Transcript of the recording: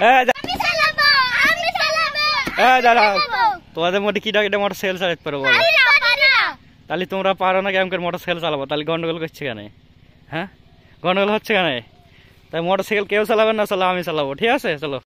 দাঁড়াও তোমাদের মধ্যে কি ডাকে মোটর সেল চালাতে পারবো তাহলে তোমরা পারো না কেমন মোটর সাইকেল চালাবো তাহলে গন্ডগোল করছে কেন হ্যাঁ গন্ডগোল হচ্ছে কেন তাই মোটর সাইকেল কেউ চালাবে না চলো আমি চালাবো ঠিক আছে চলো